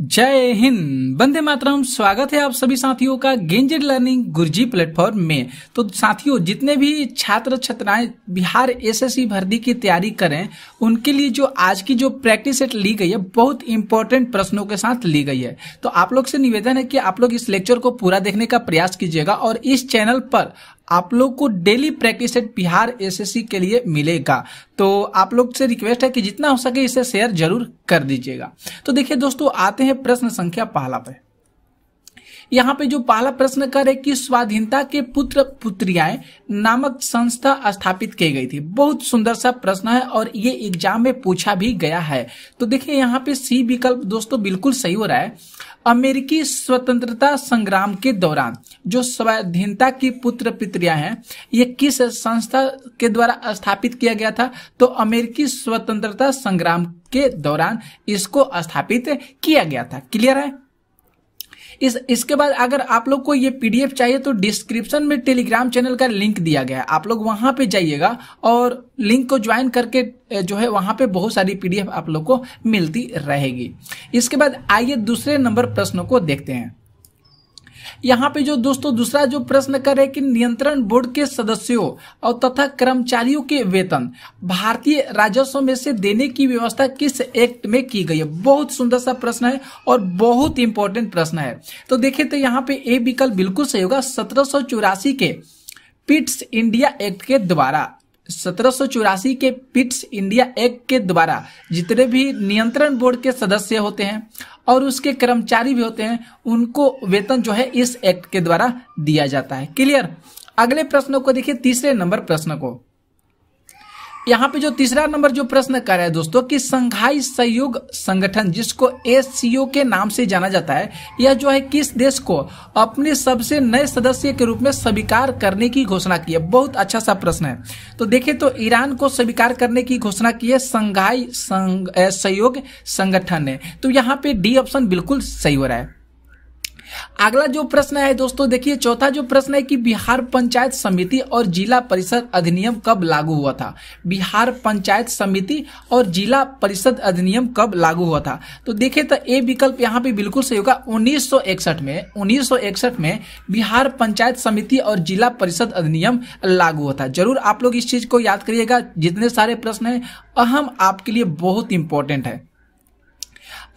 जय हिंद बंदे मातरम स्वागत है आप सभी साथियों का गेंजेड लर्निंग गुरुजी प्लेटफॉर्म में तो साथियों जितने भी छात्र छात्राएं बिहार एसएससी भर्ती की तैयारी करें उनके लिए जो आज की जो प्रैक्टिस सेट ली गई है बहुत इंपॉर्टेंट प्रश्नों के साथ ली गई है तो आप लोग से निवेदन है कि आप लोग इस लेक्चर को पूरा देखने का प्रयास कीजिएगा और इस चैनल पर आप लोग को daily practice set Bihar SSC के लिए मिलेगा तो आप लोग से रिक्वेस्ट है कि जितना हो सके इसे शेयर जरूर कर दीजिएगा तो देखिए दोस्तों आते हैं प्रश्न संख्या पहला पे यहाँ पे जो पहला प्रश्न कर है कि स्वाधीनता के पुत्र पुत्रियाएं नामक संस्था स्थापित की गई थी बहुत सुंदर सा प्रश्न है और ये एग्जाम में पूछा भी गया है तो देखिए यहाँ पे सी विकल्प दोस्तों बिल्कुल सही हो रहा है अमेरिकी स्वतंत्रता संग्राम के दौरान जो स्वाधीनता की पुत्र पित्रिया हैं ये किस संस्था के द्वारा स्थापित किया गया था तो अमेरिकी स्वतंत्रता संग्राम के दौरान इसको स्थापित किया गया था क्लियर है इस इसके बाद अगर आप लोग को ये पीडीएफ चाहिए तो डिस्क्रिप्शन में टेलीग्राम चैनल का लिंक दिया गया है आप लोग वहां पे जाइएगा और लिंक को ज्वाइन करके जो है वहां पे बहुत सारी पीडीएफ आप लोग को मिलती रहेगी इसके बाद आइए दूसरे नंबर प्रश्नों को देखते हैं यहाँ पे जो दोस्तों दूसरा जो प्रश्न कर रहे कि नियंत्रण बोर्ड के सदस्यों और तथा कर्मचारियों के वेतन भारतीय राजस्व में से देने की व्यवस्था किस एक्ट में की गई है बहुत सुंदर सा प्रश्न है और बहुत इंपॉर्टेंट प्रश्न है तो देखे तो यहाँ पे ए विकल्प बिल्कुल सही होगा सत्रह के पिट्स इंडिया एक्ट के द्वारा सत्रह के पिट्स इंडिया एक्ट के द्वारा जितने भी नियंत्रण बोर्ड के सदस्य होते हैं और उसके कर्मचारी भी होते हैं उनको वेतन जो है इस एक्ट के द्वारा दिया जाता है क्लियर अगले प्रश्न को देखिए तीसरे नंबर प्रश्न को यहाँ पे जो तीसरा नंबर जो प्रश्न कर रहे हैं दोस्तों कि संघाई सहयोग संगठन जिसको एस के नाम से जाना जाता है यह जो है किस देश को अपने सबसे नए सदस्य के रूप में स्वीकार करने की घोषणा की है बहुत अच्छा सा प्रश्न है तो देखें तो ईरान को स्वीकार करने की घोषणा की है संघाई संग, सहयोग संगठन ने तो यहाँ पे डी ऑप्शन बिल्कुल सही हो रहा है अगला जो प्रश्न है दोस्तों देखिए चौथा जो प्रश्न है कि बिहार पंचायत समिति और जिला परिषद अधिनियम कब लागू हुआ था बिहार पंचायत समिति और जिला परिषद अधिनियम कब लागू हुआ था तो देखिये तो ए विकल्प यहाँ पे बिल्कुल सही होगा 1961 में 1961 में बिहार पंचायत समिति और जिला परिषद अधिनियम लागू हुआ था जरूर आप लोग इस चीज को याद करिएगा जितने सारे प्रश्न है अहम आपके लिए बहुत इंपॉर्टेंट है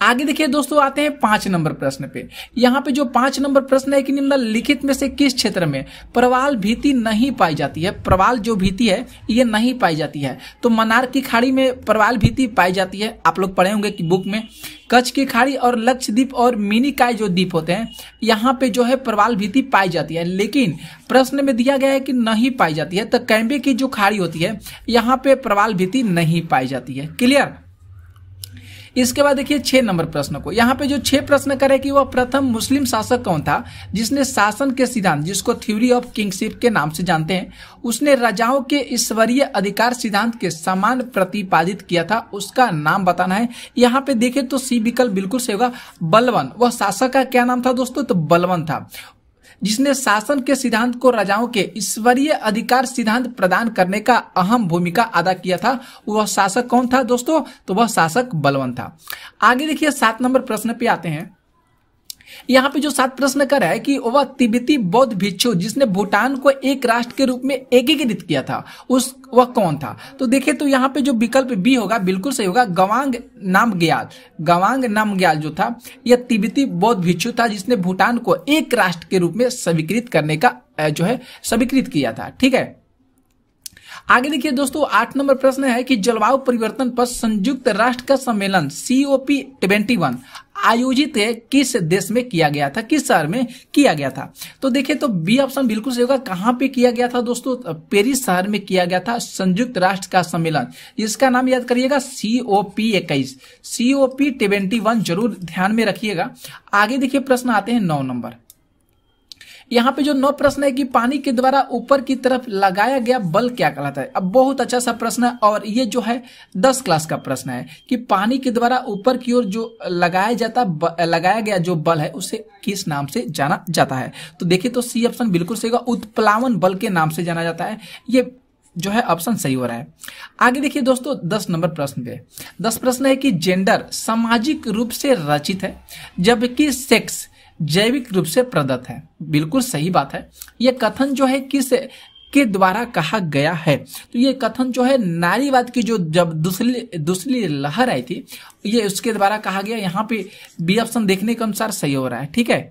आगे देखिए दोस्तों आते हैं पांच नंबर प्रश्न पे यहाँ पे जो पांच नंबर प्रश्न है कि निम्नलिखित मतलब लिखित में से किस क्षेत्र में प्रवाल भीति नहीं पाई जाती है प्रवाल जो भीति है ये नहीं पाई जाती है तो मनार की खाड़ी में प्रवाल भीति पाई जाती है आप लोग पढ़े होंगे बुक में कच्छ की खाड़ी और लक्षद्वीप और मिनीकाय जो द्वीप होते हैं यहाँ पे जो है प्रवाल भीति पाई जाती है लेकिन प्रश्न में दिया गया है कि नहीं पाई जाती है तो कैम्बे की जो खाड़ी होती है यहाँ पे प्रवाल भीति नहीं पाई जाती है क्लियर इसके बाद देखिए छह नंबर प्रश्न को यहाँ पे जो छह प्रश्न करे कि वह प्रथम मुस्लिम शासक कौन था जिसने शासन के सिद्धांत जिसको थ्योरी ऑफ किंगशिप के नाम से जानते हैं उसने राजाओं के ईश्वरीय अधिकार सिद्धांत के समान प्रतिपादित किया था उसका नाम बताना है यहाँ पे देखे तो सी विकल्प बिल्कुल सही होगा बलवन वह शासक का क्या नाम था दोस्तों तो बलवन था जिसने शासन के सिद्धांत को राजाओं के ईश्वरीय अधिकार सिद्धांत प्रदान करने का अहम भूमिका अदा किया था वह शासक कौन था दोस्तों तो वह शासक बलवंत था आगे देखिए सात नंबर प्रश्न पे आते हैं यहाँ पे जो सात प्रश्न करा है कि वह तिब्बती बौद्ध भिक्षु जिसने भूटान को एक राष्ट्र के रूप में एकीकृत किया था उस वह कौन था तो देखिये तो यहाँ पे जो विकल्प बी होगा बिल्कुल सही होगा गवांग नाम ग्याल गवांग नाम ग्याल जो था यह तिब्बती बौद्ध भिक्षु था जिसने भूटान को एक राष्ट्र के रूप में स्वीकृत करने का जो है स्वीकृत किया था ठीक है आगे देखिए दोस्तों आठ नंबर प्रश्न है कि जलवायु परिवर्तन पर संयुक्त राष्ट्र का सम्मेलन सीओपी ट्वेंटी वन आयोजित है किस देश में किया गया था किस शहर में किया गया था तो देखिए तो बी ऑप्शन बिल्कुल सही होगा कहाँ पे किया गया था दोस्तों पेरिस शहर में किया गया था संयुक्त राष्ट्र का सम्मेलन इसका नाम याद करिएगा सीओपी इक्कीस सीओपी ट्वेंटी वन जरूर ध्यान में रखिएगा आगे देखिए प्रश्न आते हैं नौ नंबर यहाँ पे जो नौ प्रश्न है कि पानी के द्वारा ऊपर की तरफ लगाया गया बल क्या कहलाता है अब बहुत अच्छा सा प्रश्न है और ये जो है दस क्लास का प्रश्न है कि पानी के द्वारा ऊपर की ओर जो लगाया जाता लगाया गया जो बल है उसे किस नाम से जाना जाता है तो देखिए तो सी ऑप्शन बिल्कुल सही होगा उत्प्लावन बल के नाम से जाना जाता है ये जो है ऑप्शन सही हो रहा है आगे देखिए दोस्तों दस नंबर प्रश्न पे दस प्रश्न है कि जेंडर सामाजिक रूप से रचित है जबकि सेक्स जैविक रूप से प्रदत्त है बिल्कुल सही बात है यह कथन जो है किस के द्वारा कहा गया है तो ये कथन जो है नारीवाद की जो जब दूसरी दूसरी लहर आई थी ये उसके द्वारा कहा गया यहाँ पे बी ऑप्शन देखने के अनुसार सही हो रहा है ठीक है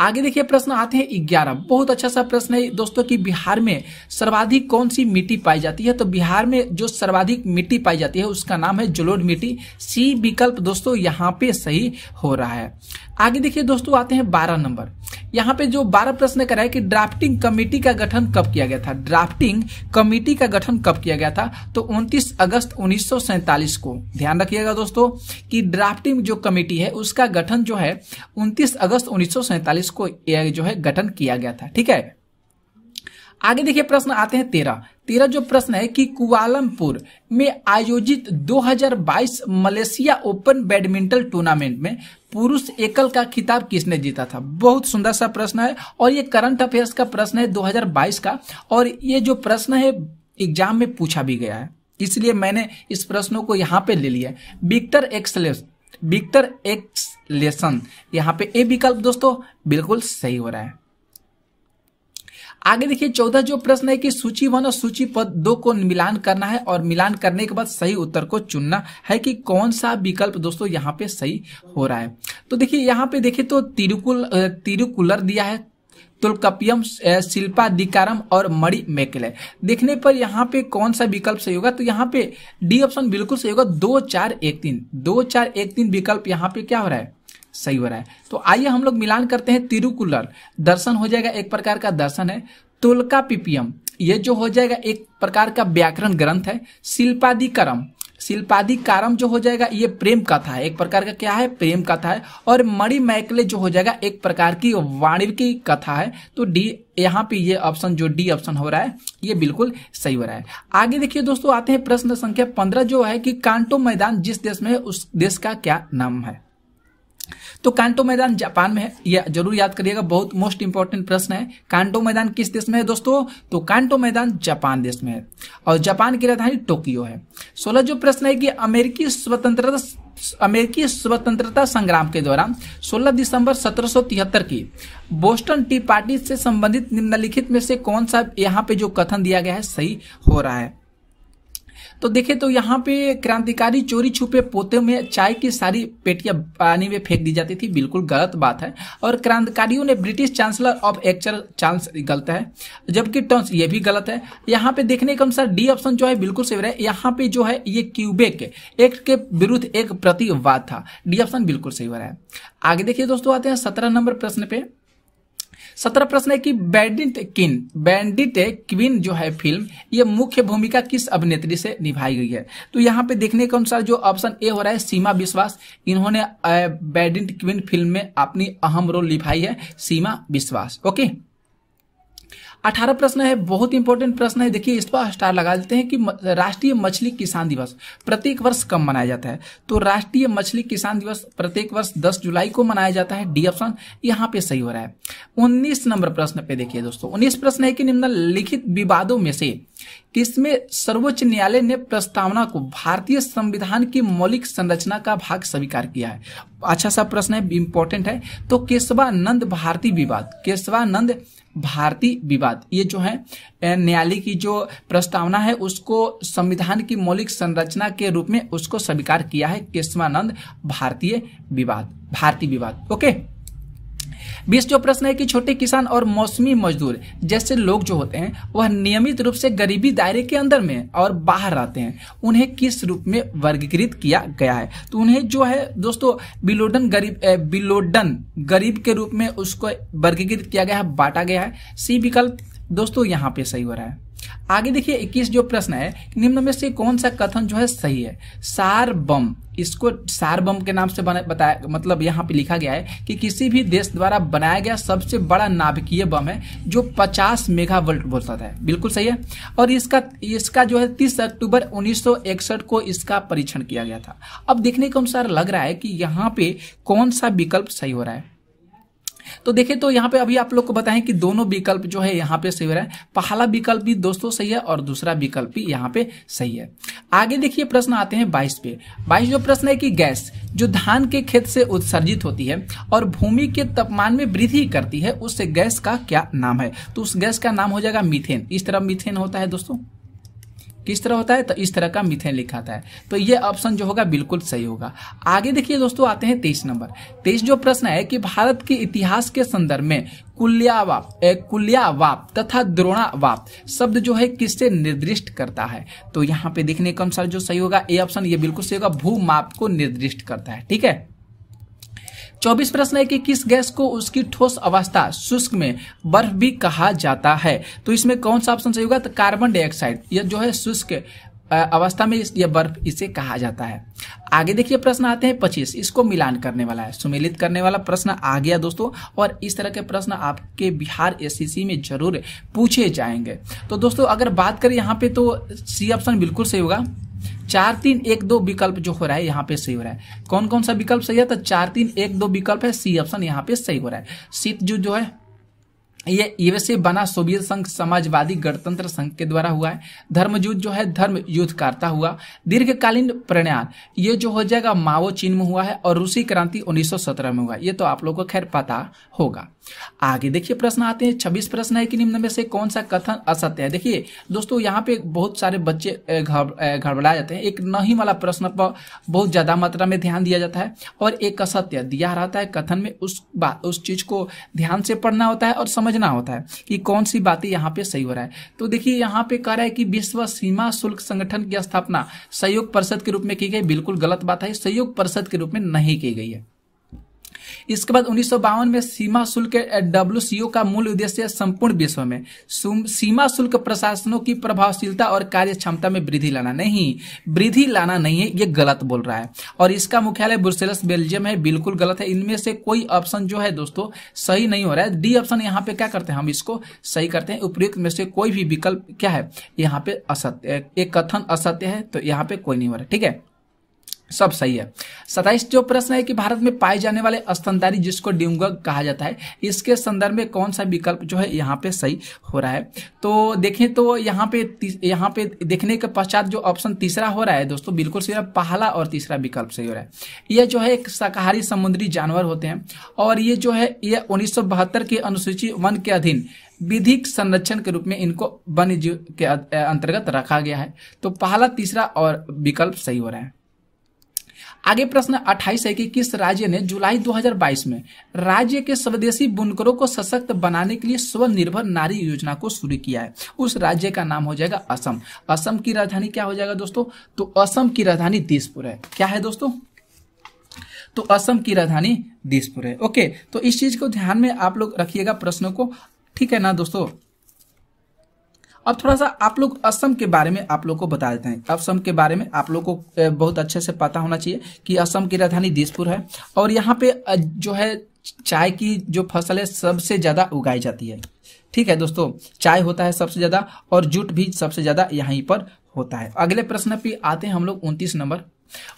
आगे देखिए प्रश्न आते हैं ग्यारह बहुत अच्छा सा प्रश्न है दोस्तों कि बिहार में सर्वाधिक कौन सी मिट्टी पाई जाती है तो बिहार में जो सर्वाधिक मिट्टी पाई जाती है उसका नाम है जलोड मिट्टी सी विकल्प दोस्तों यहाँ पे सही हो रहा है आगे देखिए दोस्तों आते हैं बारह नंबर यहाँ पे जो बारह प्रश्न करा है कि ड्राफ्टिंग कमेटी का गठन कब किया गया था ड्राफ्टिंग कमेटी का गठन कब किया गया था तो 29 अगस्त उन्नीस को ध्यान रखिएगा दोस्तों कि ड्राफ्टिंग जो कमेटी है उसका गठन जो है 29 अगस्त उन्नीस इसको जो है गठन किया गया था ठीक है आगे देखिए प्रश्न आते हैं तेरह तेरह जो प्रश्न है कि कुआलमपुर में आयोजित 2022 मलेशिया ओपन बैडमिंटन टूर्नामेंट में पुरुष एकल का खिताब किसने जीता था बहुत सुंदर सा प्रश्न है और ये करंट अफेयर्स का प्रश्न है 2022 का और ये जो प्रश्न है एग्जाम में पूछा भी गया है इसलिए मैंने इस प्रश्नों को यहाँ पे ले लिया विक्टर एक्सलेस विक्टर एक्स लेसन यहां पे ए विकल्प दोस्तों बिल्कुल सही हो रहा है आगे देखिए चौदह जो प्रश्न है कि सूची वन और सूची पद दो को मिलान करना है और मिलान करने के बाद सही उत्तर को चुनना है कि कौन सा विकल्प दोस्तों यहाँ पे सही हो रहा है तो देखिए यहाँ पे देखिए तो तिरुकुल तिरुकुलर दिया है तुलकपियम शिल्पाधिकारम और मणि मेकले देखने पर यहाँ पे कौन सा विकल्प सही होगा तो यहाँ पे डी ऑप्शन बिल्कुल सही होगा दो चार एक तीन दो चार एक तीन विकल्प यहाँ पे क्या हो रहा है सही हो रहा है तो आइए हम लोग मिलान करते हैं तिरुकुलर दर्शन हो जाएगा एक प्रकार का दर्शन है तुलका पिपियम ये जो हो जाएगा एक प्रकार का व्याकरण ग्रंथ है शिल्पादिकरम कारम जो हो जाएगा ये प्रेम कथा है एक प्रकार का क्या है प्रेम कथा है और मणि मैकले जो हो जाएगा एक प्रकार की वाणिव की कथा है तो डी यहाँ पे ये ऑप्शन जो डी ऑप्शन हो रहा है ये बिल्कुल सही हो रहा है आगे देखिए दोस्तों आते हैं प्रश्न संख्या पंद्रह जो है कि कांटो मैदान जिस देश में है उस देश का क्या नाम है तो कांटो मैदान जापान में है यह जरूर याद करिएगा बहुत मोस्ट इंपॉर्टेंट प्रश्न है कांटो मैदान किस देश में है दोस्तों तो कांटो मैदान जापान देश में है और जापान की राजधानी टोक्यो है सोलह जो प्रश्न है कि अमेरिकी स्वतंत्रता अमेरिकी स्वतंत्रता संग्राम के दौरान 16 दिसंबर 1773 की बोस्टन टी पार्टी से संबंधित निम्नलिखित में से कौन सा यहाँ पे जो कथन दिया गया है सही हो रहा है तो देखे तो यहाँ पे क्रांतिकारी चोरी छुपे पोते में चाय की सारी पेटियां पानी में फेंक दी जाती थी बिल्कुल गलत बात है और क्रांतिकारियों ने British chancellor of exchequer chance गलत है जबकि टर्म्स ये भी गलत है यहाँ पे देखने के अनुसार डी ऑप्शन जो है बिल्कुल सही है यहाँ पे जो है ये क्यूबेक एक्ट के विरुद्ध एक प्रतिवाद था डी ऑप्शन बिल्कुल सही हो रहा है आगे देखिए दोस्तों आते हैं सत्रह नंबर प्रश्न पे सत्रह प्रश्न है कि बैंडिट किन बैंडिट क्वीन जो है फिल्म ये मुख्य भूमिका किस अभिनेत्री से निभाई गई है तो यहाँ पे देखने के अनुसार जो ऑप्शन ए हो रहा है सीमा विश्वास इन्होंने बैडिंट क्वीन फिल्म में अपनी अहम रोल निभाई है सीमा विश्वास ओके अठारह प्रश्न है बहुत इंपॉर्टेंट प्रश्न है देखिए इस पर स्टार लगा देते हैं कि राष्ट्रीय मछली किसान दिवस प्रत्येक वर्ष कब मनाया जाता है तो राष्ट्रीय मछली किसान दिवस प्रत्येक वर्ष दस जुलाई को मनाया जाता है डी ऑप्शन यहाँ पे सही हो रहा है उन्नीस नंबर प्रश्न पे देखिए दोस्तों उन्नीस प्रश्न है कि निम्नलिखित विवादों में से कि इसमें सर्वोच्च न्यायालय ने प्रस्तावना को भारतीय संविधान की मौलिक संरचना का भाग स्वीकार किया है अच्छा सा प्रश्न है इंपॉर्टेंट है तो केशवानंद भारती विवाद केशवानंद भारती विवाद ये जो है न्यायालय की जो प्रस्तावना है उसको संविधान की मौलिक संरचना के रूप में उसको स्वीकार किया है केशवानंद भारतीय विवाद भारती विवाद ओके बीस जो प्रश्न है कि छोटे किसान और मौसमी मजदूर जैसे लोग जो होते हैं वह नियमित रूप से गरीबी दायरे के अंदर में और बाहर आते हैं उन्हें किस रूप में वर्गीकृत किया गया है तो उन्हें जो है दोस्तों बिलोडन गरीब बिलोडन गरीब के रूप में उसको वर्गीकृत किया गया है बांटा गया है सी विकल्प दोस्तों यहाँ पे सही हो रहा है आगे देखिए इक्कीस जो प्रश्न है निम्न में से कौन सा कथन जो है सही है सार बम इसको सार बम के नाम से बताया मतलब यहाँ पे लिखा गया है कि किसी भी देश द्वारा बनाया गया सबसे बड़ा नाभिकीय बम है जो 50 मेगा वोल्ट बोलता है बिल्कुल सही है और इसका इसका जो है 30 अक्टूबर 1961 को इसका परीक्षण किया गया था अब देखने के अनुसार लग रहा है कि यहाँ पे कौन सा विकल्प सही हो रहा है तो देखिए तो यहाँ पे अभी आप लोग को बताएं कि दोनों विकल्प जो है यहाँ पे सही हो रहा है पहला विकल्प भी दोस्तों सही है और दूसरा विकल्प भी यहाँ पे सही है आगे देखिए प्रश्न आते हैं बाईस पे बाईस जो प्रश्न है कि गैस जो धान के खेत से उत्सर्जित होती है और भूमि के तापमान में वृद्धि करती है उस गैस का क्या नाम है तो उस गैस का नाम हो जाएगा मीथेन इस तरह मीथेन होता है दोस्तों किस तरह होता है तो इस तरह का मिथेन लिखा है तो ये ऑप्शन जो होगा बिल्कुल सही होगा आगे देखिए दोस्तों आते हैं तेईस नंबर तेईस जो प्रश्न है कि भारत के इतिहास के संदर्भ में कुल्यावाप कुल्यावाप तथा द्रोणावाप शब्द जो है किससे निर्दिष्ट करता है तो यहाँ पे देखने का अनुसार जो सही होगा ए ऑप्शन ये बिल्कुल सही होगा भूमाप को निर्दिष्ट करता है ठीक है चौबीस प्रश्न है कि किस गैस को उसकी ठोस अवस्था शुष्क में बर्फ भी कहा जाता है तो इसमें कौन सा ऑप्शन सही होगा तो कार्बन डाइऑक्साइड यह जो है शुष्क अवस्था में यह बर्फ इसे कहा जाता है आगे देखिए प्रश्न आते हैं पच्चीस इसको मिलान करने वाला है सुमिलित करने वाला प्रश्न आ गया दोस्तों और इस तरह के प्रश्न आपके बिहार एससीसी में जरूर पूछे जाएंगे तो दोस्तों अगर बात करें यहाँ पे तो सी ऑप्शन बिल्कुल सही होगा चार तीन एक दो विकल्प जो हो रहा है यहाँ पे सही हो रहा है कौन कौन सा विकल्प सही है तो चार तीन एक दो विकल्प है सी ऑप्शन यहाँ पे सही हो रहा है शीत जो जो है ये यूएसए बना सोवियत संघ समाजवादी गणतंत्र संघ के द्वारा हुआ है धर्मयुद्ध जो है धर्म युद्ध करता हुआ दीर्घकालीन प्रणयान ये जो हो जाएगा माओ चीन में हुआ है और रूसी क्रांति 1917 में हुआ है ये तो आप लोगों को खैर पता होगा आगे देखिए प्रश्न आते हैं छब्बीस प्रश्न है कि निम्न में से कौन सा कथन असत्य है देखिए दोस्तों यहाँ पे बहुत सारे बच्चे घड़बड़ाए जाते हैं एक नहीं वाला प्रश्न पर बहुत ज्यादा मात्रा में ध्यान दिया जाता है और एक असत्य दिया रहता है कथन में उस बात उस चीज को ध्यान से पढ़ना होता है और समझना होता है कि कौन सी बातें यहाँ पे सही हो रहा है तो देखिए यहाँ पे कह रहा है कि विश्व सीमा शुल्क संगठन की स्थापना सहयोग परिषद के रूप में की गई बिल्कुल गलत बात है सहयोग परिषद के रूप में नहीं की गई है इसके बाद उन्नीस में सीमा शुल्क डब्ल्यू का मूल उद्देश्य संपूर्ण विश्व में सीमा शुल्क प्रशासनों की प्रभावशीलता और कार्य क्षमता में वृद्धि लाना नहीं वृद्धि लाना नहीं है ये गलत बोल रहा है और इसका मुख्यालय ब्रुसेलस बेल्जियम है बिल्कुल गलत है इनमें से कोई ऑप्शन जो है दोस्तों सही नहीं हो रहा है डी ऑप्शन यहाँ पे क्या करते हैं हम इसको सही करते हैं उपयुक्त में से कोई भी विकल्प क्या है यहाँ पे असत्य एक कथन असत्य है तो यहाँ पे कोई नहीं हो रहा ठीक है सब सही है सताइस जो प्रश्न है कि भारत में पाए जाने वाले स्तनदारी जिसको डिंग कहा जाता है इसके संदर्भ में कौन सा विकल्प जो है यहाँ पे सही हो रहा है तो देखें तो यहाँ पे यहाँ पे देखने के पश्चात जो ऑप्शन तीसरा हो रहा है दोस्तों बिल्कुल है पहला और तीसरा विकल्प सही हो रहा है यह जो है एक शाकाहारी समुद्री जानवर होते हैं और ये जो है यह उन्नीस के अनुसूची वन के अधीन विधिक संरक्षण के रूप में इनको वन्य जीव के अंतर्गत रखा गया है तो पहला तीसरा और विकल्प सही हो रहा है आगे प्रश्न 28 है कि किस राज्य ने जुलाई 2022 में राज्य के स्वदेशी बुनकरों को सशक्त बनाने के लिए स्वनिर्भर नारी योजना को शुरू किया है उस राज्य का नाम हो जाएगा असम असम की राजधानी क्या हो जाएगा दोस्तों तो असम की राजधानी दिसपुर है क्या है दोस्तों तो असम की राजधानी दिसपुर है ओके तो इस चीज को ध्यान में आप लोग रखिएगा प्रश्नों को ठीक है ना दोस्तों अब थोड़ा सा आप लोग असम के बारे में आप लोग को बता देते हैं असम के बारे में आप लोग को बहुत अच्छे से पता होना चाहिए कि असम की राजधानी दिसपुर है और यहाँ पे जो है चाय की जो फसल है सबसे ज्यादा उगाई जाती है ठीक है दोस्तों चाय होता है सबसे ज्यादा और जूट भी सबसे ज्यादा यहीं पर होता है अगले प्रश्न पे आते हैं हम लोग उनतीस नंबर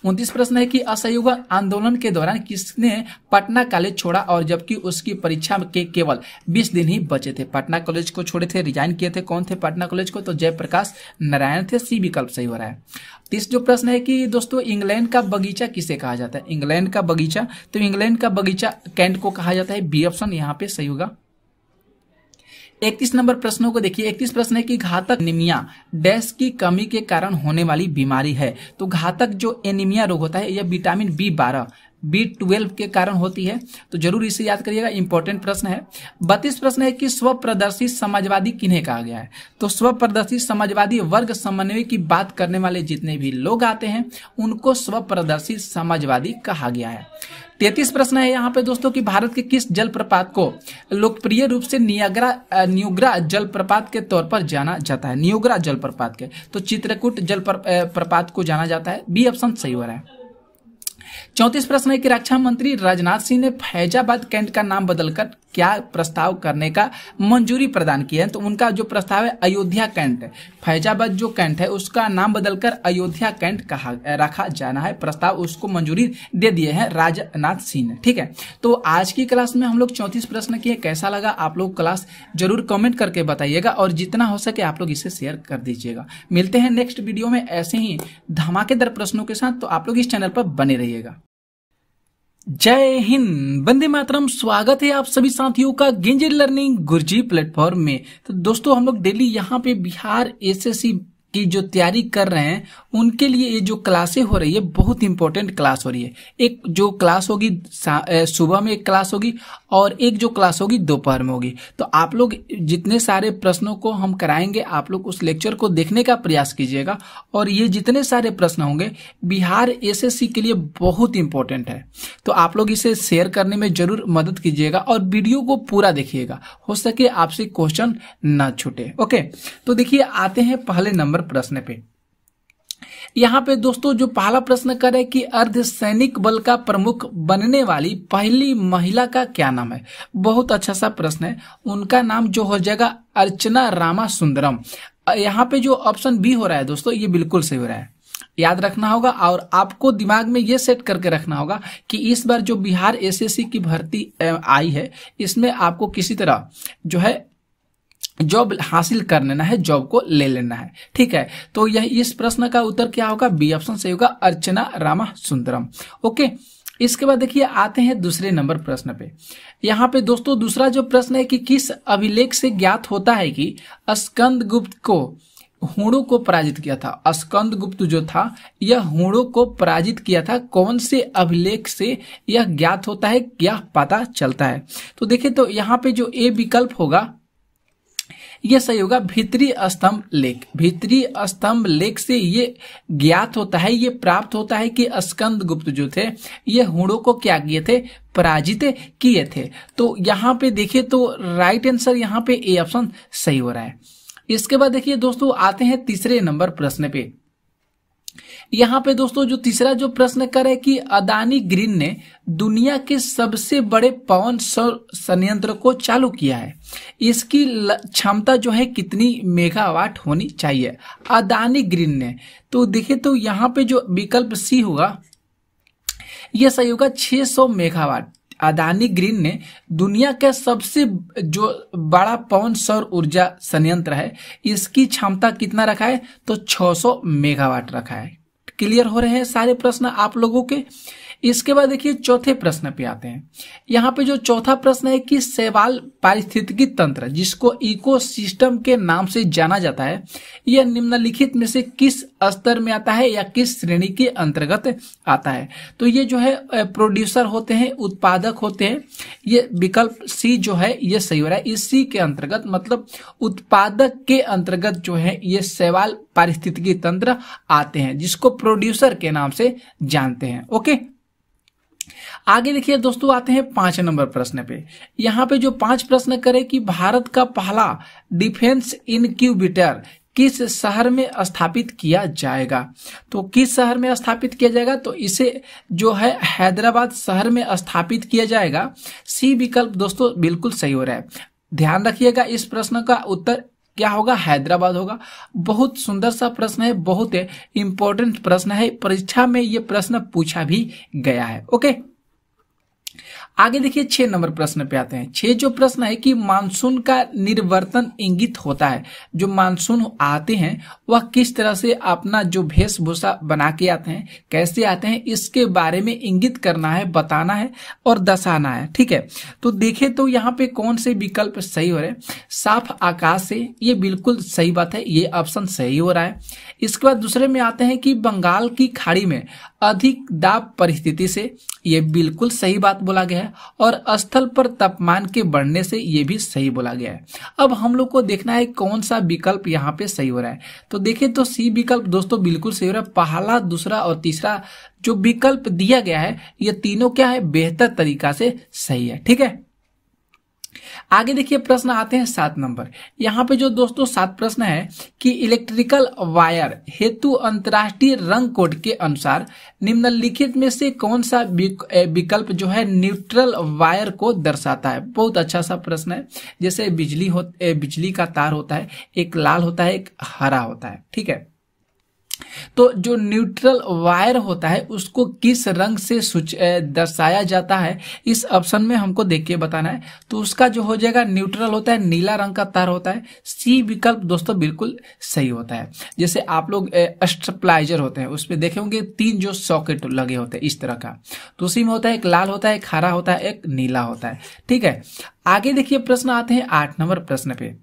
उनतीस प्रश्न है कि असहयोग आंदोलन के दौरान किसने पटना कॉलेज छोड़ा और जबकि उसकी परीक्षा के केवल 20 दिन ही बचे थे पटना कॉलेज को छोड़े थे रिजाइन किए थे कौन थे पटना कॉलेज को तो जयप्रकाश नारायण थे सी विकल्प सही हो रहा है तीस जो प्रश्न है कि दोस्तों इंग्लैंड का बगीचा किसे कहा जाता है इंग्लैंड का बगीचा तो इंग्लैंड का बगीचा कैंट को कहा जाता है बी ऑप्शन यहाँ पे सही होगा इकतीस नंबर प्रश्नों को देखिए इकतीस प्रश्न है कि घातक एनीमिया डैश की कमी के कारण होने वाली बीमारी है तो घातक जो एनीमिया रोग होता है यह विटामिन बी बारह बी ट्वेल्व के कारण होती है तो जरूर इसे याद करिएगा इंपॉर्टेंट प्रश्न है बत्तीस प्रश्न है कि स्वप्रदर्शी समाजवादी किन्हें कहा गया है तो स्वप्रदर्शी समाजवादी वर्ग समन्वय की बात करने वाले जितने भी लोग आते हैं उनको स्वप्रदर्शी समाजवादी कहा गया है तैतीस प्रश्न है यहाँ पे दोस्तों कि भारत के किस जलप्रपात को लोकप्रिय रूप से नियाग्रा नियोग्रा जलप्रपात के तौर पर जाना जाता है नियोग्रा जलप्रपात के तो चित्रकूट जल प्रपात को जाना जाता है बी ऑप्शन सही हो रहा है चौतीस प्रश्न है कि रक्षा मंत्री राजनाथ सिंह ने फैजाबाद कैंट का नाम बदलकर क्या प्रस्ताव करने का मंजूरी प्रदान किया है तो उनका जो प्रस्ताव है अयोध्या कैंट फैजाबाद जो कैंट है उसका नाम बदलकर अयोध्या कैंट कहा रखा जाना है प्रस्ताव उसको मंजूरी दे दिए हैं राजनाथ सिंह ने ठीक है तो आज की क्लास में हम लोग चौंतीस प्रश्न किए कैसा लगा आप लोग क्लास जरूर कमेंट करके बताइएगा और जितना हो सके आप लोग इसे शेयर कर दीजिएगा मिलते हैं नेक्स्ट वीडियो में ऐसे ही धमाकेदार प्रश्नों के साथ तो आप लोग इस चैनल पर बने रहिएगा जय हिंद बंदे मातरम स्वागत है आप सभी साथियों का गेंजे लर्निंग गुरजी प्लेटफॉर्म में तो दोस्तों हम लोग डेली यहाँ पे बिहार एसएससी की जो तैयारी कर रहे हैं उनके लिए ये जो क्लासें हो रही है बहुत इंपॉर्टेंट क्लास हो रही है एक जो क्लास होगी सुबह में एक क्लास होगी और एक जो क्लास होगी दोपहर में होगी तो आप लोग जितने सारे प्रश्नों को हम कराएंगे आप लोग उस लेक्चर को देखने का प्रयास कीजिएगा और ये जितने सारे प्रश्न होंगे बिहार एस के लिए बहुत इंपॉर्टेंट है तो आप लोग इसे शेयर करने में जरूर मदद कीजिएगा और वीडियो को पूरा देखिएगा हो सके आपसे क्वेश्चन ना छूटे ओके तो देखिए आते हैं पहले नंबर नंबर प्रश्न पे यहाँ पे दोस्तों जो पहला प्रश्न करे कि अर्ध सैनिक बल का प्रमुख बनने वाली पहली महिला का क्या नाम है बहुत अच्छा सा प्रश्न है उनका नाम जो हो जाएगा अर्चना रामा सुंदरम यहाँ पे जो ऑप्शन बी हो रहा है दोस्तों ये बिल्कुल सही हो रहा है याद रखना होगा और आपको दिमाग में ये सेट करके रखना होगा कि इस बार जो बिहार एसएससी की भर्ती आई है इसमें आपको किसी तरह जो है जॉब हासिल कर लेना है जॉब को ले लेना है ठीक है तो यह इस प्रश्न का उत्तर क्या होगा बी ऑप्शन सही होगा अर्चना रामा सुंदरम ओके इसके बाद देखिए आते हैं दूसरे नंबर प्रश्न पे यहाँ पे दोस्तों दूसरा जो प्रश्न है कि किस अभिलेख से ज्ञात होता है कि स्कंद गुप्त को हुड़ो को पराजित किया था स्कंद गुप्त जो था यह हुड़ो को पराजित किया था कौन से अभिलेख से यह ज्ञात होता है यह पता चलता है तो देखिये तो यहाँ पे जो ए विकल्प होगा ये सही होगा भीतरी स्तंभ लेख भीतरी स्तंभ लेख से ये ज्ञात होता है ये प्राप्त होता है कि स्कंद गुप्त जो थे ये हुड़ो को क्या किए थे पराजित किए थे तो यहाँ पे देखिए तो राइट आंसर यहाँ पे ए ऑप्शन सही हो रहा है इसके बाद देखिए दोस्तों आते हैं तीसरे नंबर प्रश्न पे यहाँ पे दोस्तों जो तीसरा जो प्रश्न करे कि अदानी ग्रीन ने दुनिया के सबसे बड़े पवन सौर संयंत्र को चालू किया है इसकी क्षमता जो है कितनी मेगावाट होनी चाहिए अदानी ग्रीन ने तो देखे तो यहाँ पे जो विकल्प सी होगा यह सही होगा 600 मेगावाट अदानी ग्रीन ने दुनिया का सबसे जो बड़ा पवन सौर ऊर्जा संयंत्र है इसकी क्षमता कितना रखा है तो 600 मेगावाट रखा है क्लियर हो रहे हैं सारे प्रश्न आप लोगों के इसके बाद देखिए चौथे प्रश्न पे आते हैं यहाँ पे जो चौथा प्रश्न है कि सेवाल पारिस्थितिकी तंत्र जिसको इकोसिस्टम के नाम से जाना जाता है यह निम्नलिखित में से किस स्तर में आता है या किस श्रेणी के अंतर्गत आता है तो ये जो है प्रोड्यूसर होते हैं उत्पादक होते हैं ये विकल्प सी जो है ये सही हो रहा है इस सी के अंतर्गत मतलब उत्पादक के अंतर्गत जो है ये सेवाल पारिस्थितिकी तंत्र आते हैं जिसको प्रोड्यूसर के नाम से जानते हैं ओके आगे देखिए दोस्तों आते हैं पांच नंबर प्रश्न पे यहाँ पे जो पांच प्रश्न करे कि भारत का पहला डिफेंस इनक्यूबिटर किस शहर में स्थापित किया जाएगा तो किस शहर में स्थापित किया जाएगा तो इसे जो है हैदराबाद शहर में स्थापित किया जाएगा सी विकल्प दोस्तों बिल्कुल सही हो रहा है ध्यान रखिएगा इस प्रश्न का उत्तर क्या होगा हैदराबाद होगा बहुत सुंदर सा प्रश्न है बहुत इंपॉर्टेंट प्रश्न है परीक्षा में ये प्रश्न पूछा भी गया है ओके आगे देखिए छह नंबर प्रश्न पे आते हैं छह जो प्रश्न है कि मानसून का निर्वर्तन इंगित होता है जो मानसून आते हैं वह किस तरह से अपना जो वेशभूषा बना के आते हैं कैसे आते हैं इसके बारे में इंगित करना है बताना है और दसाना है ठीक है तो देखे तो यहाँ पे कौन से विकल्प सही हो रहे साफ आकाश से ये बिल्कुल सही बात है ये ऑप्शन सही हो रहा है इसके बाद दूसरे में आते हैं कि बंगाल की खाड़ी में अधिक दाब परिस्थिति से ये बिल्कुल सही बात बोला गया है और स्थल पर तापमान के बढ़ने से ये भी सही बोला गया है अब हम लोग को देखना है कौन सा विकल्प यहाँ पे सही हो रहा है तो देखे तो सी विकल्प दोस्तों बिल्कुल सही हो रहा है पहला दूसरा और तीसरा जो विकल्प दिया गया है ये तीनों क्या है बेहतर तरीका से सही है ठीक है आगे देखिए प्रश्न आते हैं सात नंबर यहाँ पे जो दोस्तों सात प्रश्न है कि इलेक्ट्रिकल वायर हेतु अंतर्राष्ट्रीय रंग कोड के अनुसार निम्नलिखित में से कौन सा विकल्प जो है न्यूट्रल वायर को दर्शाता है बहुत अच्छा सा प्रश्न है जैसे बिजली हो बिजली का तार होता है एक लाल होता है एक हरा होता है ठीक है तो जो न्यूट्रल वायर होता है उसको किस रंग से सूच दर्शाया जाता है इस ऑप्शन में हमको देख के बताना है तो उसका जो हो जाएगा न्यूट्रल होता है नीला रंग का तार होता है सी विकल्प दोस्तों बिल्कुल सही होता है जैसे आप लोग अस्ट्रप्लाइजर होते हैं उसमें देखे होंगे तीन जो सॉकेट लगे होते हैं इस तरह का तो उसी में होता है एक लाल होता है एक हरा होता है एक नीला होता है ठीक है आगे देखिए प्रश्न आते हैं आठ नंबर प्रश्न पे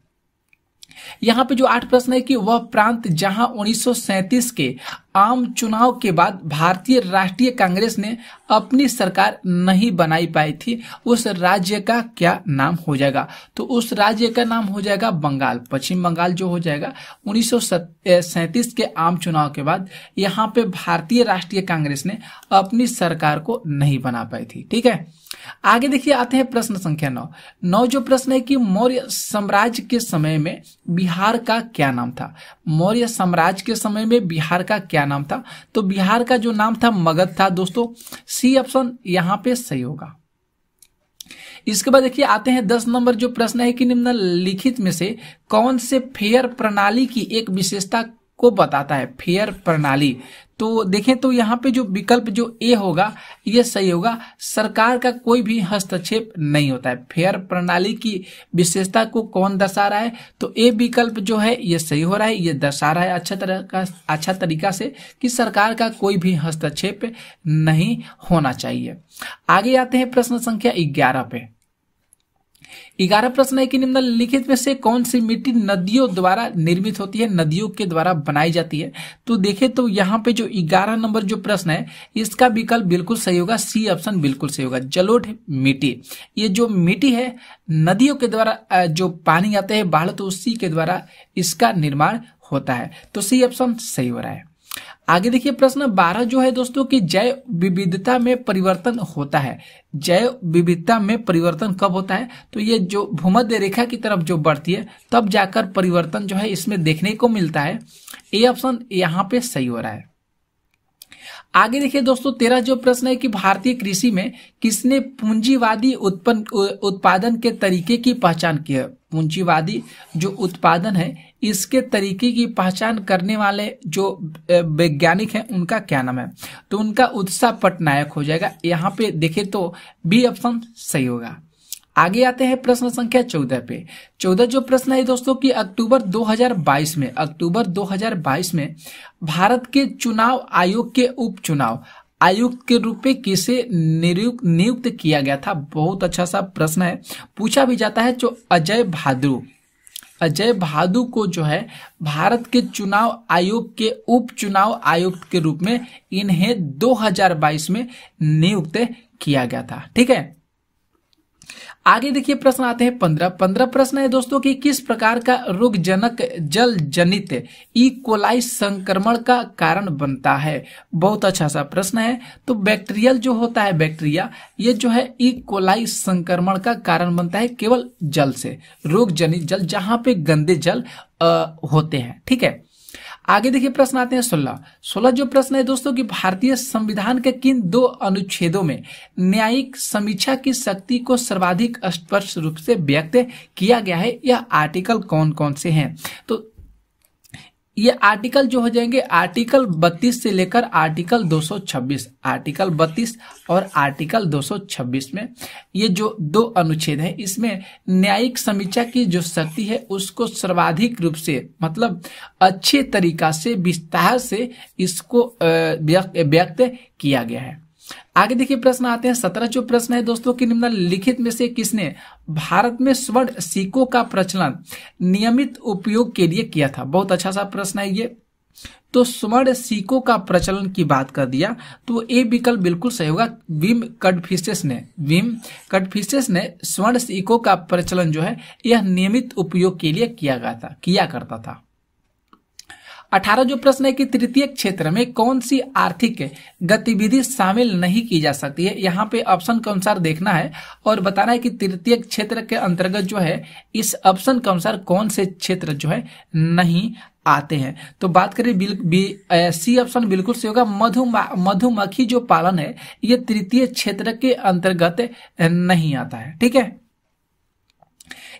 यहाँ पे जो आठ प्रश्न है कि वह प्रांत जहां 1937 के आम चुनाव के बाद भारतीय राष्ट्रीय कांग्रेस ने अपनी सरकार नहीं बनाई पाई थी उस राज्य का क्या नाम हो जाएगा तो उस राज्य का नाम हो जाएगा बंगाल पश्चिम बंगाल जो हो जाएगा उन्नीस के आम चुनाव के बाद यहाँ पे भारतीय राष्ट्रीय कांग्रेस ने अपनी सरकार को नहीं बना पाई थी ठीक है आगे देखिए आते हैं प्रश्न संख्या नौ नौ जो प्रश्न है कि मौर्य साम्राज्य के समय में बिहार का क्या नाम था मौर्य साम्राज्य के समय में बिहार का क्या नाम था तो बिहार का जो नाम था मगध था दोस्तों सी ऑप्शन यहां पे सही होगा इसके बाद देखिए आते हैं दस नंबर जो प्रश्न है कि निम्नलिखित में से कौन से फेयर प्रणाली की एक विशेषता को बताता है फेयर प्रणाली तो देखें तो यहाँ पे जो विकल्प जो ए होगा ये सही होगा सरकार का कोई भी हस्तक्षेप नहीं होता है फेयर प्रणाली की विशेषता को कौन दर्शा रहा है तो ए विकल्प जो है ये सही हो रहा है ये दर्शा रहा है अच्छा तरह का अच्छा तरीका से कि सरकार का कोई भी हस्तक्षेप नहीं होना चाहिए आगे आते हैं प्रश्न संख्या ग्यारह पे ग्यारह प्रश्न है कि निम्नलिखित में से कौन सी मिट्टी नदियों द्वारा निर्मित होती है नदियों के द्वारा बनाई जाती है तो देखे तो यहाँ पे जो ग्यारह नंबर जो प्रश्न है इसका विकल्प बिल्कुल सही होगा सी ऑप्शन बिल्कुल सही होगा जलोढ़ मिट्टी ये जो मिट्टी है नदियों के द्वारा जो पानी आते हैं बाढ़ तो उसी के द्वारा इसका निर्माण होता है तो सी ऑप्शन सही हो रहा है आगे देखिए प्रश्न 12 जो है दोस्तों कि जैव विविधता में परिवर्तन होता है जैव विविधता में परिवर्तन कब होता है तो ये जो भूमध्य रेखा की तरफ जो बढ़ती है तब जाकर परिवर्तन जो है इसमें देखने को मिलता है ए ऑप्शन यहाँ पे सही हो रहा है आगे देखिए दोस्तों तेरा जो प्रश्न है कि भारतीय कृषि में किसने पूंजीवादी उत्पन्न उत्पादन के तरीके की पहचान की है पूंजीवादी जो उत्पादन है इसके तरीके की पहचान करने वाले जो वैज्ञानिक हैं उनका क्या नाम है तो उनका उत्साह पटनायक हो जाएगा यहाँ पे देखे तो बी ऑप्शन सही होगा आगे आते हैं प्रश्न संख्या चौदह पे चौदह जो प्रश्न है दोस्तों कि अक्टूबर 2022 में अक्टूबर 2022 में भारत के चुनाव आयोग के उपचुनाव आयुक्त के रूप में किसे नियुक्त नियुक्त किया गया था बहुत अच्छा सा प्रश्न है पूछा भी जाता है जो अजय भादु अजय भादु को जो है भारत के चुनाव आयोग के उप चुनाव आयुक्त के रूप में इन्हें 2022 में नियुक्त किया गया था ठीक है आगे देखिए प्रश्न आते हैं पंद्रह पंद्रह प्रश्न है दोस्तों कि किस प्रकार का रोग जनक जल जनित ई e. कोलाई संक्रमण का कारण बनता है बहुत अच्छा सा प्रश्न है तो बैक्टीरियल जो होता है बैक्टीरिया ये जो है ई e. कोलाई संक्रमण का कारण बनता है केवल जल से रोग जनित जल जहां पे गंदे जल आ, होते हैं ठीक है आगे देखिए प्रश्न आते हैं सोलह सोलह जो प्रश्न है दोस्तों कि भारतीय संविधान के किन दो अनुच्छेदों में न्यायिक समीक्षा की शक्ति को सर्वाधिक स्पष्ट रूप से व्यक्त किया गया है यह आर्टिकल कौन कौन से हैं तो ये आर्टिकल जो हो जाएंगे आर्टिकल 32 से लेकर आर्टिकल 226 आर्टिकल 32 और आर्टिकल 226 में ये जो दो अनुच्छेद हैं इसमें न्यायिक समीक्षा की जो शक्ति है उसको सर्वाधिक रूप से मतलब अच्छे तरीका से विस्तार से इसको व्यक्त किया गया है आगे देखिए प्रश्न आते हैं सत्रह जो प्रश्न है दोस्तों कि निम्नलिखित में से किसने भारत में स्वर्ण सिक्कों का प्रचलन नियमित उपयोग के लिए किया था बहुत अच्छा सा प्रश्न है ये तो स्वर्ण सिक्कों का प्रचलन की बात कर दिया तो ये विकल्प बिल्कुल सही होगा विम कटफिशेस ने विम कटफिशेस ने स्वर्ण सिक्कों का प्रचलन जो है यह नियमित उपयोग के लिए किया गया था किया करता था अठारह जो प्रश्न है कि तृतीय क्षेत्र में कौन सी आर्थिक गतिविधि शामिल नहीं की जा सकती है यहाँ पे ऑप्शन के अनुसार देखना है और बताना है कि तृतीय क्षेत्र के अंतर्गत जो है इस ऑप्शन के अनुसार कौन से क्षेत्र जो है नहीं आते हैं तो बात करें बिल, बी, सी ऑप्शन बिल्कुल सही होगा मधुमा मधुमक्खी जो पालन है ये तृतीय क्षेत्र के अंतर्गत नहीं आता है ठीक है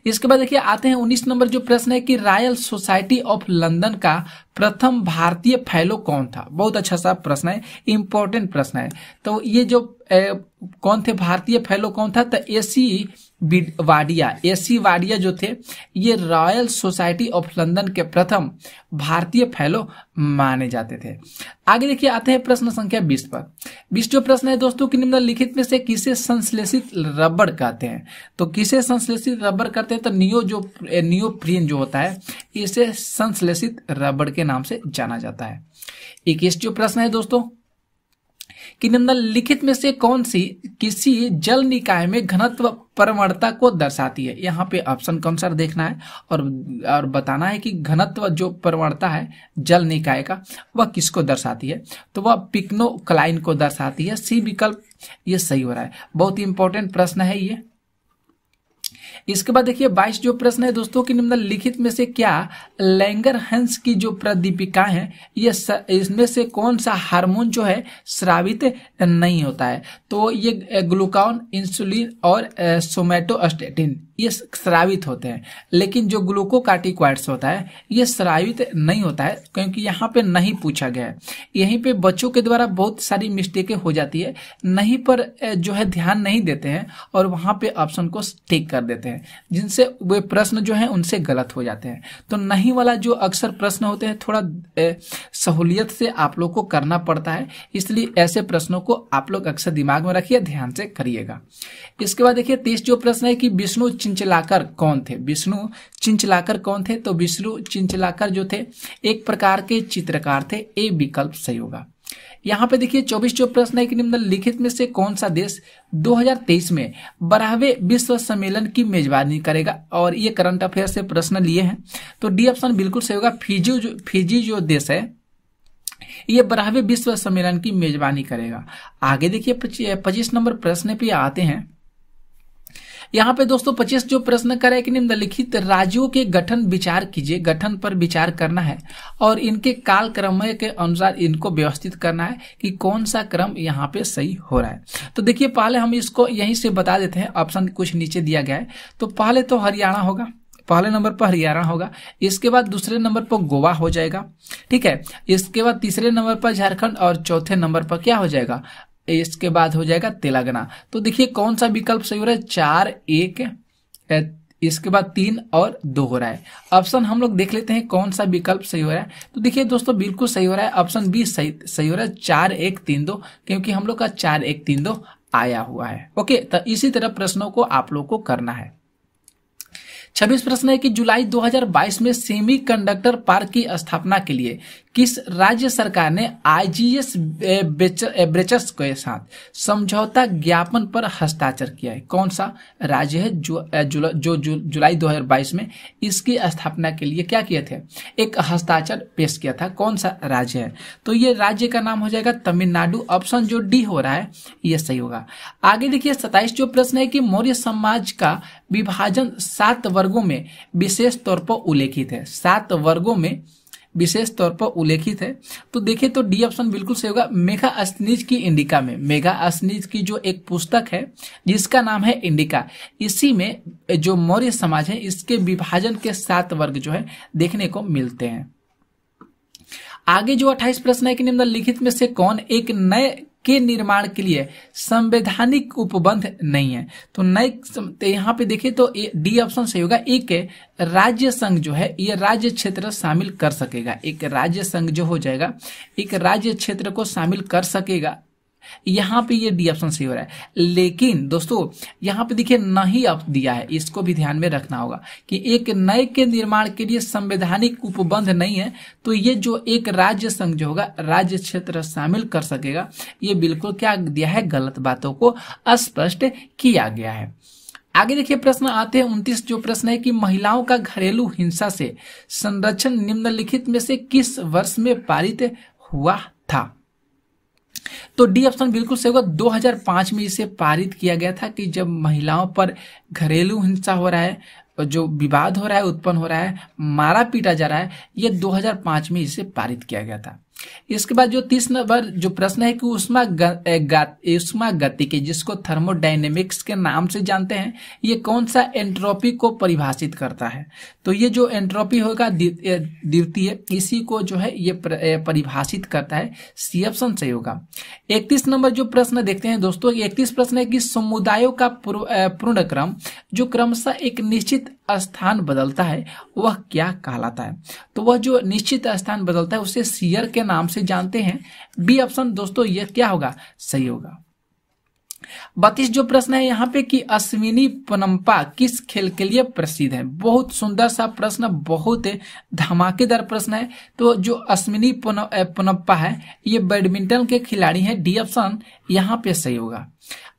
इसके बाद देखिए आते हैं 19 नंबर जो प्रश्न है कि रॉयल सोसाइटी ऑफ लंदन का प्रथम भारतीय फैलो कौन था बहुत अच्छा सा प्रश्न है इंपॉर्टेंट प्रश्न है तो ये जो ए, कौन थे भारतीय फैलो कौन था तो एसी वाडिया एसी वाडिया जो थे ये रॉयल सोसाइटी ऑफ लंदन के प्रथम भारतीय फैलो माने जाते थे आगे देखिए आते हैं प्रश्न संख्या बीस पर बीस जो प्रश्न है दोस्तों की निम्नलिखित में से किसे संश्लेषित रबड़ कहते हैं तो किसे संश्लेषित रबड़ कहते हैं तो नियो जो नियो जो होता है इसे संश्लेषित रबड़ के नाम से जाना जाता है इक्कीस जो प्रश्न है दोस्तों कि निम्नलिखित में से कौन सी किसी जल निकाय में घनत्व परमणता को दर्शाती है यहाँ पे ऑप्शन कौन सा देखना है और और बताना है कि घनत्व जो परमणता है जल निकाय का वह किसको दर्शाती है तो वह क्लाइन को दर्शाती है सी विकल्प ये सही हो रहा है बहुत ही इंपॉर्टेंट प्रश्न है ये इसके बाद देखिए बाईस जो प्रश्न है दोस्तों कि निम्न लिखित में से क्या लैंगर हंस की जो प्रदीपिका है ये इसमें से कौन सा हार्मोन जो है श्रावित नहीं होता है तो ये ग्लूकॉन इंसुलिन और सोमेटोस्टेटिन ये स्रावित होते हैं लेकिन जो ग्लूकोकार्टिक्वाइड्स होता है ये स्रावित नहीं होता है क्योंकि यहाँ पे नहीं पूछा गया है यहीं पे बच्चों के द्वारा बहुत सारी मिस्टेकें हो जाती है नहीं पर जो है ध्यान नहीं देते हैं और वहाँ पे ऑप्शन को ठीक कर देते हैं जिनसे वे प्रश्न जो है उनसे गलत हो जाते हैं तो नहीं वाला जो अक्सर प्रश्न होते हैं थोड़ा सहूलियत से आप लोग को करना पड़ता है इसलिए ऐसे प्रश्नों को आप लोग अक्सर दिमाग में रखिए ध्यान से करिएगा इसके बाद देखिए तीस जो प्रश्न है कि विष्णु चिंचलाकर कौन थे विष्णु चिंचलाकर कौन थे तो विष्णु चिंचलाकर जो थे एक प्रकार के चित्रकार थे ए विकल्प सही होगा यहाँ पे देखिए 24 जो प्रश्न है कि निम्नलिखित में से कौन सा देश 2023 में बारहवें विश्व सम्मेलन की मेजबानी करेगा और ये करंट अफेयर से प्रश्न लिए हैं तो डी ऑप्शन बिल्कुल सही होगा फिजी जो फिजी जो देश है ये बारहवें विश्व सम्मेलन की मेजबानी करेगा आगे देखिए पच्चीस नंबर प्रश्न पे आते हैं यहाँ पे दोस्तों पच्चीस जो प्रश्न हैं कि निम्नलिखित राज्यों के गठन विचार कीजिए गठन पर विचार करना है और इनके काल क्रम के अनुसार इनको व्यवस्थित करना है कि कौन सा क्रम यहाँ पे सही हो रहा है तो देखिए पहले हम इसको यहीं से बता देते हैं ऑप्शन कुछ नीचे दिया गया है तो पहले तो हरियाणा होगा पहले नंबर पर हरियाणा होगा इसके बाद दूसरे नंबर पर गोवा हो जाएगा ठीक है इसके बाद तीसरे नंबर पर झारखंड और चौथे नंबर पर क्या हो जाएगा इसके बाद हो जाएगा तेलंगाना तो देखिए कौन सा विकल्प सही हो रहा है चार एक इसके बाद तीन और दो हो रहा है ऑप्शन हम लोग देख लेते हैं कौन सा विकल्प सही हो रहा है तो देखिए दोस्तों बिल्कुल सही हो रहा है ऑप्शन बी सही सही हो रहा है चार एक तीन दो क्योंकि हम लोग का चार एक तीन दो आया हुआ है ओके तो इसी तरह प्रश्नों को आप लोग को करना है छब्बीस प्रश्न है कि जुलाई 2022 में सेमीकंडक्टर पार्क की स्थापना के लिए किस राज्य सरकार ने आईजीएस ब्रेचर्स के साथ समझौता ज्ञापन पर हस्ताक्षर किया है कौन सा राज्य है जो जुला, जो जु, जुलाई 2022 में इसकी स्थापना के लिए क्या किए थे एक हस्ताक्षर पेश किया था कौन सा राज्य है तो ये राज्य का नाम हो जाएगा तमिलनाडु ऑप्शन जो डी हो रहा है ये सही होगा आगे देखिए सताइस जो प्रश्न है कि मौर्य समाज का विभाजन सात वर्गों में विशेष तौर पर उल्लेखित है सात वर्गों में विशेष तौर पर उल्लेखित है तो देखिए तो डी ऑप्शन बिल्कुल सही होगा मेघा अस्निज की इंडिका में मेघा अस्निज की जो एक पुस्तक है जिसका नाम है इंडिका इसी में जो मौर्य समाज है इसके विभाजन के सात वर्ग जो है देखने को मिलते हैं आगे जो 28 प्रश्न है कि निम्नलिखित में से कौन एक नए के निर्माण के लिए संवैधानिक उपबंध नहीं है तो नए तो यहाँ पे देखिए तो डी ऑप्शन सही होगा एक राज्य संघ जो है ये राज्य क्षेत्र शामिल कर सकेगा एक राज्य संघ जो हो जाएगा एक राज्य क्षेत्र को शामिल कर सकेगा यहां पे ये डी ऑप्शन सही हो रहा है लेकिन दोस्तों यहां पे देखिए नहीं आप दिया है इसको भी ध्यान में रखना होगा कि एक नए के निर्माण के लिए संवैधानिक उपबंध नहीं है तो ये जो एक राज्य संघ जो होगा राज्य क्षेत्र शामिल कर सकेगा ये बिल्कुल क्या दिया है गलत बातों को स्पष्ट किया गया है आगे देखिए प्रश्न आते हैं उन्तीस जो प्रश्न है कि महिलाओं का घरेलू हिंसा से संरक्षण निम्नलिखित में से किस वर्ष में पारित हुआ था तो डी ऑप्शन बिल्कुल सही होगा 2005 में इसे पारित किया गया था कि जब महिलाओं पर घरेलू हिंसा हो रहा है जो विवाद हो रहा है उत्पन्न हो रहा है मारा पीटा जा रहा है यह 2005 में इसे पारित किया गया था इसके बाद जो तीस नंबर जो प्रश्न है कि उष्मा उष्मा के जिसको थर्मोडाइनेमिक्स के नाम से जानते हैं ये कौन सा एंट्रोपी को परिभाषित करता है तो ये जो एंट्रोपी होगा द्वितीय इसी को जो है ये परिभाषित करता है सी ऑप्शन सही होगा इकतीस नंबर जो प्रश्न देखते हैं दोस्तों इकतीस प्रश्न है कि समुदायों का पूर्ण क्रम जो क्रमशः एक निश्चित स्थान बदलता है वह क्या कहलाता है तो वह जो निश्चित स्थान बदलता है उसे सीयर के नाम से जानते हैं बी ऑप्शन दोस्तों ये क्या होगा सही होगा बत्तीस जो प्रश्न है यहाँ पे कि अश्विनी पनम्पा किस खेल के लिए प्रसिद्ध है बहुत सुंदर सा प्रश्न बहुत धमाकेदार प्रश्न है तो जो अश्विनी पनम्पा है ये बैडमिंटन के खिलाड़ी हैं डी ऑप्शन यहाँ पे सही होगा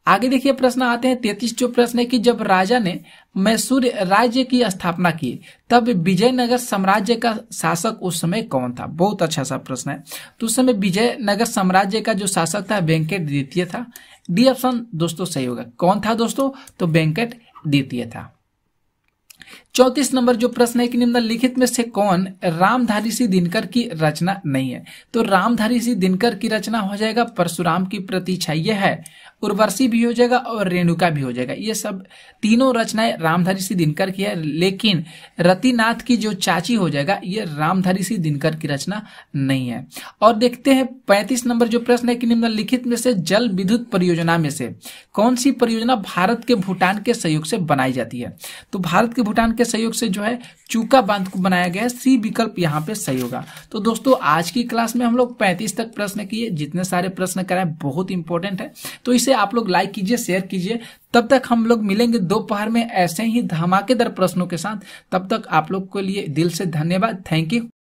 आगे देखिए प्रश्न आते हैं तैतीस जो प्रश्न है कि जब राजा ने मैसूर राज्य की स्थापना की तब विजयनगर साम्राज्य का शासक उस समय कौन था बहुत अच्छा सा प्रश्न है तो उस समय विजयनगर साम्राज्य का जो शासक था वेंकट द्वितीय था डी ऑप्शन दोस्तों सही होगा कौन था दोस्तों तो वेंकट द्वितीय था चौतीस नंबर जो प्रश्न है कि निम्नलिखित में से कौन रामधारी सिंह दिनकर की रचना नहीं है तो रामधारी सिंह दिनकर की रचना हो जाएगा परशुराम की प्रतीक्षा यह है उर्वर्षी भी हो जाएगा और रेणुका भी हो जाएगा ये सब तीनों रचनाएं रामधारी सिंह दिनकर की है लेकिन रतिनाथ की जो चाची हो जाएगा ये रामधारी सिंह दिनकर की रचना नहीं है और देखते हैं पैंतीस नंबर जो प्रश्न है कि निम्नलिखित में से जल विद्युत परियोजना में से कौन सी परियोजना भारत के भूटान के सहयोग से बनाई जाती है तो भारत के भूटान के सहयोग से जो है चूका बांध को बनाया गया है सी विकल्प यहाँ पे सही होगा तो दोस्तों आज की क्लास में हम लोग पैंतीस तक प्रश्न किए जितने सारे प्रश्न कराए बहुत इंपॉर्टेंट है तो इस इसे आप लोग लाइक कीजिए शेयर कीजिए तब तक हम लोग मिलेंगे दोपहर में ऐसे ही धमाकेदार प्रश्नों के साथ तब तक आप लोग के लिए दिल से धन्यवाद थैंक यू